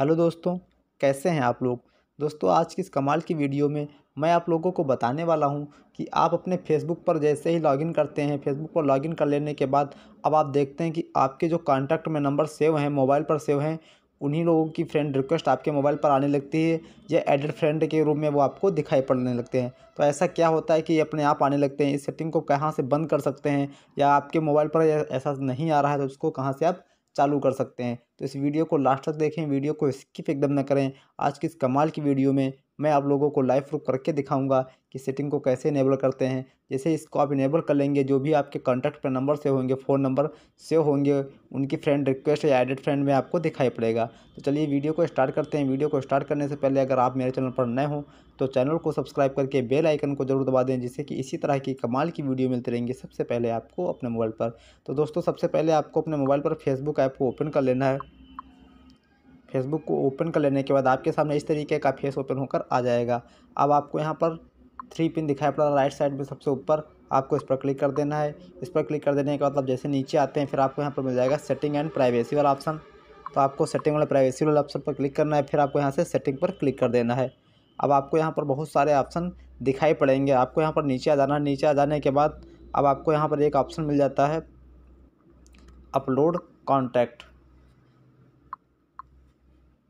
hello दोस्तों कैसे हैं आप लोग दोस्तों आज की इस कमाल की वीडियो में मैं आप लोगों को बताने वाला हूं कि आप अपने फेसबुक पर जैसे ही लॉगिन करते हैं फेसबुक पर लॉगिन कर लेने के बाद अब आप देखते हैं कि आपके जो कॉन्टैक्ट में नंबर सेव हैं मोबाइल पर सेव हैं उन्हीं लोगों की फ्रेंड रिक्वेस्ट आपके मोबाइल पर आने लगती है या एडेड फ्रेंड के रूप में वो आपको दिखाई पड़ने लगते हैं तो ऐसा क्या होता है कि ये अपने आप आने लगते हैं इस सेटिंग को कहाँ से बंद कर सकते हैं या आपके मोबाइल पर ऐसा नहीं आ रहा है तो उसको कहाँ से आप चालू कर सकते हैं तो इस वीडियो को लास्ट तक देखें वीडियो को स्किप एकदम ना करें आज की इस कमाल की वीडियो में मैं आप लोगों को लाइव प्रूफ करके दिखाऊंगा कि सेटिंग को कैसे इनेबल करते हैं जैसे इसको आप इनेबल कर लेंगे जो भी आपके कॉन्टैक्ट पर नंबर से होंगे फ़ोन नंबर से होंगे उनकी फ्रेंड रिक्वेस्ट या एडेड फ्रेंड में आपको दिखाई पड़ेगा तो चलिए वीडियो को स्टार्ट करते हैं वीडियो को स्टार्ट करने से पहले अगर आप मेरे चैनल पर नए हों तो चैनल को सब्सक्राइब करके बेल आइकन को जरूर दबा दें जिससे कि इसी तरह की कमाल की वीडियो मिलती रहेंगी सबसे पहले आपको अपने मोबाइल पर तो दोस्तों सबसे पहले आपको अपने मोबाइल पर फेसबुक ऐप को ओपन कर लेना है फेसबुक को ओपन कर लेने के बाद आपके सामने इस तरीके का फेस ओपन होकर आ जाएगा अब आपको यहाँ पर थ्री पिन दिखाई पड़ रहा है राइट साइड में सबसे ऊपर आपको इस पर क्लिक कर देना है इस पर क्लिक कर देने के बाद मतलब आप जैसे नीचे आते हैं फिर आपको यहाँ पर मिल जाएगा सेटिंग एंड प्राइवेसी वाला ऑप्शन तो आपको सेटिंग वाला प्राइवेसी वाला ऑप्शन पर क्लिक करना है फिर आपको यहाँ से सेटिंग पर क्लिक कर देना है अब आपको यहाँ पर बहुत सारे ऑप्शन दिखाई पड़ेंगे आपको यहाँ पर नीचे आ जाना है नीचे आ जाने के बाद अब आपको यहाँ पर एक ऑप्शन मिल जाता है अपलोड कॉन्टैक्ट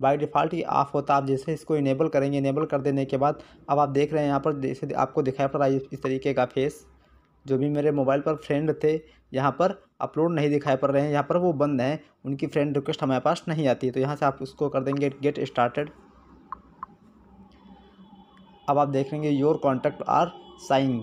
बाई डिफ़ॉल्ट ये ऑफ होता है आप जैसे इसको इनेबल करेंगे इनेबल कर देने के बाद अब आप देख रहे हैं यहाँ पर जैसे आपको दिखाई पड़ रहा है इस तरीके का फेस जो भी मेरे मोबाइल पर फ्रेंड थे यहाँ पर अपलोड नहीं दिखाई पड़ रहे हैं यहाँ पर वो बंद हैं उनकी फ्रेंड रिक्वेस्ट हमारे पास नहीं आती तो यहाँ से आप उसको कर देंगे गेट स्टार्टेड अब आप देखेंगे योर कॉन्टैक्ट आर साइन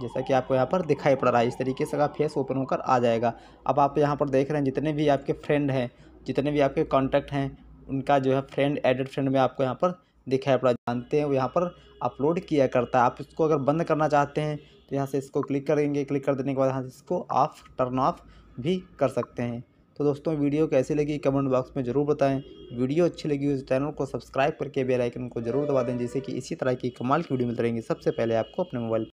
जैसा कि आपको यहाँ पर दिखाई पड़ रहा है इस तरीके से का फेस ओपन होकर आ जाएगा अब आप यहाँ पर देख रहे हैं जितने भी आपके फ्रेंड हैं जितने भी आपके कॉन्टैक्ट हैं उनका जो है फ्रेंड एडेड फ्रेंड में आपको यहाँ पर दिखाया पड़ा जानते हैं वो यहाँ पर अपलोड किया करता है आप इसको अगर बंद करना चाहते हैं तो यहाँ से इसको क्लिक करेंगे क्लिक कर देने के बाद यहाँ से इसको ऑफ टर्न ऑफ भी कर सकते हैं तो दोस्तों वीडियो कैसी लगी कमेंट बॉक्स में ज़रूर बताएं वीडियो अच्छी लगी उस तो चैनल को सब्सक्राइब करके बेल आइकन को जरूर दबा दें जिससे कि इसी तरह की कमाल की वीडियो मिलती रहेंगी सबसे पहले आपको अपने मोबाइल